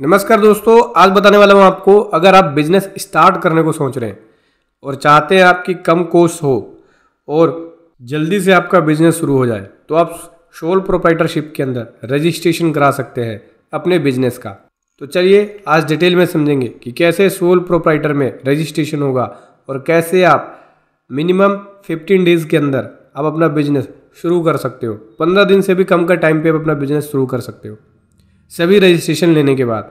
नमस्कार दोस्तों आज बताने वाला हूँ आपको अगर आप बिजनेस स्टार्ट करने को सोच रहे हैं और चाहते हैं आपकी कम कोस्ट हो और जल्दी से आपका बिजनेस शुरू हो जाए तो आप सोल प्रोप्राइटरशिप के अंदर रजिस्ट्रेशन करा सकते हैं अपने बिजनेस का तो चलिए आज डिटेल में समझेंगे कि कैसे सोल प्रोप्राइटर में रजिस्ट्रेशन होगा और कैसे आप मिनिमम 15 डेज के अंदर आप अपना बिजनेस शुरू कर सकते हो 15 दिन से भी कम का टाइम पे आप अपना बिजनेस शुरू कर सकते हो सभी रजिस्ट्रेशन लेने के बाद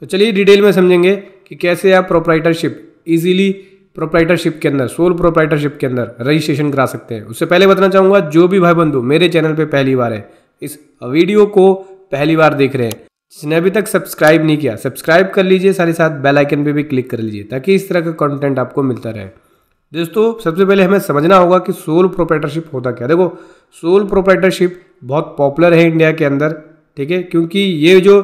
तो चलिए डिटेल में समझेंगे कि कैसे आप प्रोपराइटरशिप इजीली प्रोपराइटरशिप के अंदर सोल प्रोपराइटरशिप के अंदर रजिस्ट्रेशन करा सकते हैं उससे पहले बताना चाहूँगा जो भी भाई बंधु मेरे चैनल पर पहली बार है इस वीडियो को पहली बार देख रहे हैं जिसने अभी तक सब्सक्राइब नहीं किया सब्सक्राइब कर लीजिए साथ ही साथ बेल आइकन पे भी क्लिक कर लीजिए ताकि इस तरह का कंटेंट आपको मिलता रहे दोस्तों सबसे पहले हमें समझना होगा कि सोल प्रोपराइटरशिप होता क्या देखो सोल प्रोपराइटरशिप बहुत पॉपुलर है इंडिया के अंदर ठीक है क्योंकि ये जो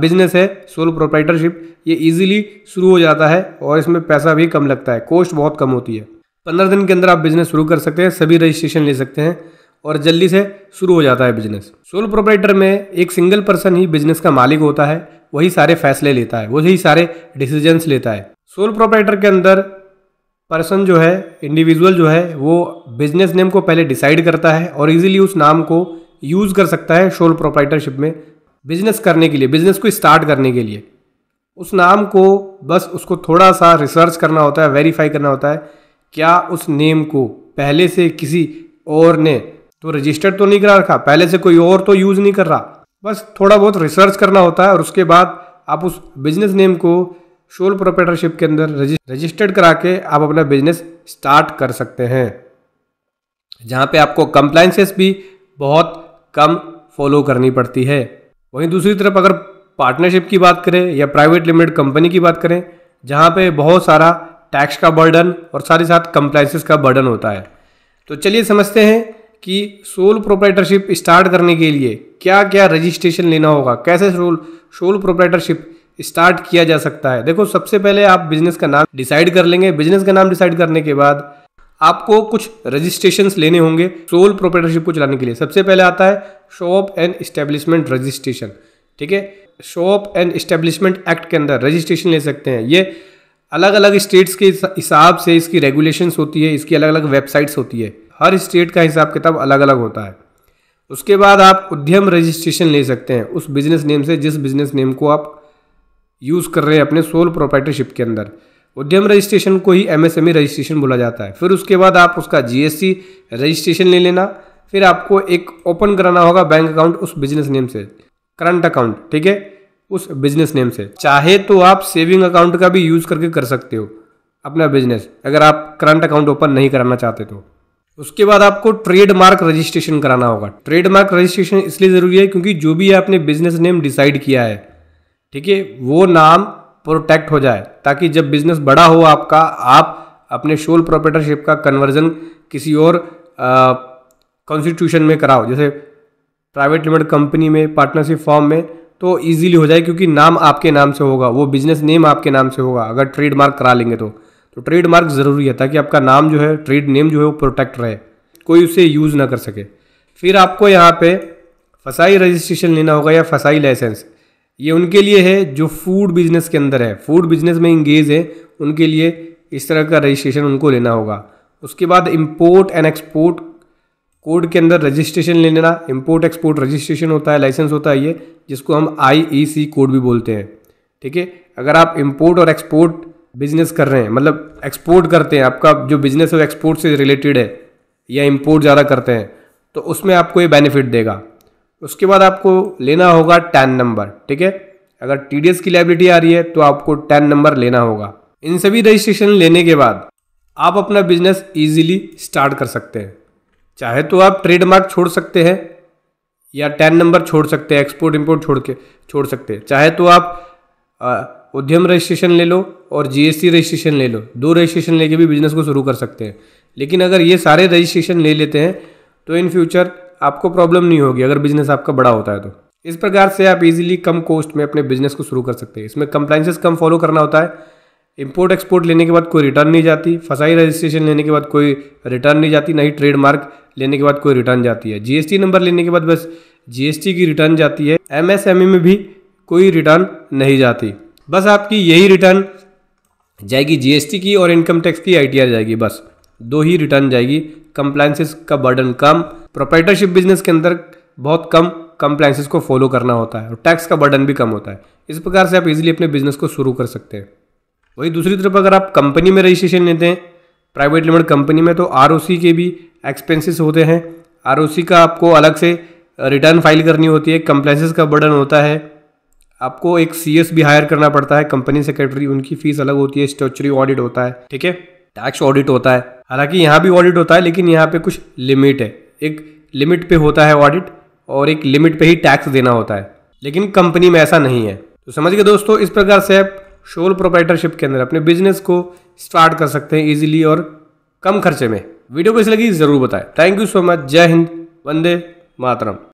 बिजनेस है सोल प्रोप्राइटरशिप ये इजीली शुरू हो जाता है और इसमें पैसा भी कम लगता है कॉस्ट बहुत कम होती है पंद्रह दिन के अंदर आप बिजनेस शुरू कर सकते हैं सभी रजिस्ट्रेशन ले सकते हैं और जल्दी से शुरू हो जाता है बिजनेस सोल प्रोप्राइटर में एक सिंगल पर्सन ही बिजनेस का मालिक होता है वही सारे फैसले लेता है वही सारे डिसीजंस लेता है सोल प्रोप्राइटर के अंदर पर्सन जो है इंडिविजुअल जो है वो बिजनेस नेम को पहले डिसाइड करता है और इजीली उस नाम को यूज़ कर सकता है शोल प्रोप्राइटरशिप में बिजनेस करने के लिए बिजनेस को स्टार्ट करने के लिए उस नाम को बस उसको थोड़ा सा रिसर्च करना होता है वेरीफाई करना होता है क्या उस नेम को पहले से किसी और ने तो रजिस्टर्ड तो नहीं करा रखा पहले से कोई और तो यूज़ नहीं कर रहा बस थोड़ा बहुत रिसर्च करना होता है और उसके बाद आप उस बिजनेस नेम को शोल प्रोप्रेटरशिप के अंदर रजिस्टर्ड करा के आप अपना बिजनेस स्टार्ट कर सकते हैं जहाँ पे आपको कंप्लाइंसेस भी बहुत कम फॉलो करनी पड़ती है वहीं दूसरी तरफ अगर पार्टनरशिप की बात करें या प्राइवेट लिमिटेड कंपनी की बात करें जहाँ पे बहुत सारा टैक्स का बर्डन और साथ ही साथ कंप्लाइंसिस का बर्डन होता है तो चलिए समझते हैं कि सोल प्रोप्राइटरशिप स्टार्ट करने के लिए क्या क्या रजिस्ट्रेशन लेना होगा कैसे सोल सोल प्रोप्राइटरशिप स्टार्ट किया जा सकता है देखो सबसे पहले आप बिजनेस का नाम डिसाइड कर लेंगे बिजनेस का नाम डिसाइड करने के बाद आपको कुछ रजिस्ट्रेशन लेने होंगे सोल प्रोप्रेटरशिप को चलाने के लिए सबसे पहले आता है शॉप एंड इस्टेब्लिशमेंट रजिस्ट्रेशन ठीक है शॉप एंड इस्टेब्लिशमेंट एक्ट के अंदर रजिस्ट्रेशन ले सकते हैं ये अलग अलग स्टेट्स के हिसाब से इसकी रेगुलेशंस होती है इसकी अलग अलग वेबसाइट्स होती है हर स्टेट का हिसाब किताब अलग अलग होता है उसके बाद आप उद्यम रजिस्ट्रेशन ले सकते हैं उस बिजनेस नेम से जिस बिजनेस नेम को आप यूज़ कर रहे हैं अपने सोल प्रोप्राइटरशिप के अंदर उद्यम रजिस्ट्रेशन को ही एम e रजिस्ट्रेशन बोला जाता है फिर उसके बाद आप उसका जीएसटी रजिस्ट्रेशन ले लेना फिर आपको एक ओपन कराना होगा बैंक अकाउंट उस बिजनेस नेम से करंट अकाउंट ठीक है उस बिजनेस नेम से चाहे तो आप सेविंग अकाउंट का भी यूज़ करके कर सकते हो अपना बिजनेस अगर आप करंट अकाउंट ओपन नहीं कराना चाहते तो उसके बाद आपको ट्रेडमार्क रजिस्ट्रेशन कराना होगा ट्रेडमार्क रजिस्ट्रेशन इसलिए ज़रूरी है क्योंकि जो भी आपने बिजनेस नेम डिसाइड किया है ठीक है वो नाम प्रोटेक्ट हो जाए ताकि जब बिजनेस बड़ा हो आपका आप अपने शोल प्रोपरेटरशिप का कन्वर्जन किसी और कॉन्स्टिट्यूशन में कराओ जैसे प्राइवेट लिमिटेड कंपनी में पार्टनरशिप फॉर्म में तो इजीली हो जाए क्योंकि नाम आपके नाम से होगा वो बिजनेस नेम आपके नाम से होगा अगर ट्रेडमार्क करा लेंगे तो तो ट्रेडमार्क ज़रूरी है ताकि आपका नाम जो है ट्रेड नेम जो है वो प्रोटेक्ट रहे कोई उसे यूज़ ना कर सके फिर आपको यहाँ पे फसाई रजिस्ट्रेशन लेना होगा या फसाई लाइसेंस ये उनके लिए है जो फूड बिजनेस के अंदर है फूड बिजनेस में इंगेज है उनके लिए इस तरह का रजिस्ट्रेशन उनको लेना होगा उसके बाद इम्पोर्ट एंड एक्सपोर्ट कोड के अंदर रजिस्ट्रेशन ले लेना इम्पोर्ट एक्सपोर्ट रजिस्ट्रेशन होता है लाइसेंस होता है ये जिसको हम आई कोड e भी बोलते हैं ठीक है अगर आप इम्पोर्ट और एक्सपोर्ट बिजनेस कर रहे हैं मतलब एक्सपोर्ट करते हैं आपका जो बिजनेस है एक्सपोर्ट से रिलेटेड है या इम्पोर्ट ज़्यादा करते हैं तो उसमें आपको ये बेनिफिट देगा उसके बाद आपको लेना होगा टेन नंबर ठीक है अगर टी की लाइबिलिटी आ रही है तो आपको टेन नंबर लेना होगा इन सभी रजिस्ट्रेशन लेने के बाद आप अपना बिजनेस इजीली स्टार्ट कर सकते हैं चाहे तो आप ट्रेडमार्क छोड़ सकते हैं या टेन नंबर छोड़ सकते हैं एक्सपोर्ट इम्पोर्ट छोड़ के छोड़ सकते हैं चाहे तो आप उद्यम रजिस्ट्रेशन ले लो और जीएसटी रजिस्ट्रेशन ले लो दो रजिस्ट्रेशन लेके भी बिजनेस को शुरू कर सकते हैं लेकिन अगर ये सारे रजिस्ट्रेशन ले लेते हैं तो इन फ्यूचर आपको प्रॉब्लम नहीं होगी अगर बिजनेस आपका बड़ा होता है तो इस प्रकार से आप इजीली कम कॉस्ट में अपने बिजनेस को शुरू कर सकते हैं इसमें कंप्लाइंसेस कम फॉलो करना होता है इंपोर्ट एक्सपोर्ट लेने के बाद कोई रिटर्न नहीं जाती फसाई रजिस्ट्रेशन लेने के बाद कोई रिटर्न नहीं जाती ना ही ट्रेडमार्क लेने के बाद कोई रिटर्न जाती है जीएसटी नंबर लेने के बाद बस जीएसटी की रिटर्न जाती है एमएसएमई e में भी कोई रिटर्न नहीं जाती बस आपकी यही रिटर्न जाएगी जीएसटी की और इनकम टैक्स की आईटीआर जाएगी बस दो ही रिटर्न जाएगी कंप्लाइंसेस का बर्डन कम प्रोपराइटरशिप बिजनेस के अंदर बहुत कम कंप्लाइंसिस को फॉलो करना होता है और टैक्स का बर्डन भी कम होता है इस प्रकार से आप इजीली अपने बिजनेस को शुरू कर सकते हैं वही दूसरी तरफ अगर आप कंपनी में रजिस्ट्रेशन लेते हैं प्राइवेट लिमिटेड कंपनी में तो आर के भी एक्सपेंसिस होते हैं आर का आपको अलग से रिटर्न फाइल करनी होती है कंप्लाइंसिस का बर्डन होता है आपको एक सी भी हायर करना पड़ता है कंपनी सेक्रेटरी उनकी फीस अलग होती है स्टेचरी ऑडिट होता है ठीक है टैक्स ऑडिट होता है हालांकि यहाँ भी ऑडिट होता है लेकिन यहाँ पे कुछ लिमिट है एक लिमिट पे होता है ऑडिट और एक लिमिट पे ही टैक्स देना होता है लेकिन कंपनी में ऐसा नहीं है तो समझ गए दोस्तों इस प्रकार से आप शोल प्रोपराइटरशिप के अंदर अपने बिजनेस को स्टार्ट कर सकते हैं इजीली और कम खर्चे में वीडियो कैसी लगी ज़रूर बताएं थैंक यू सो मच जय हिंद वंदे मातरम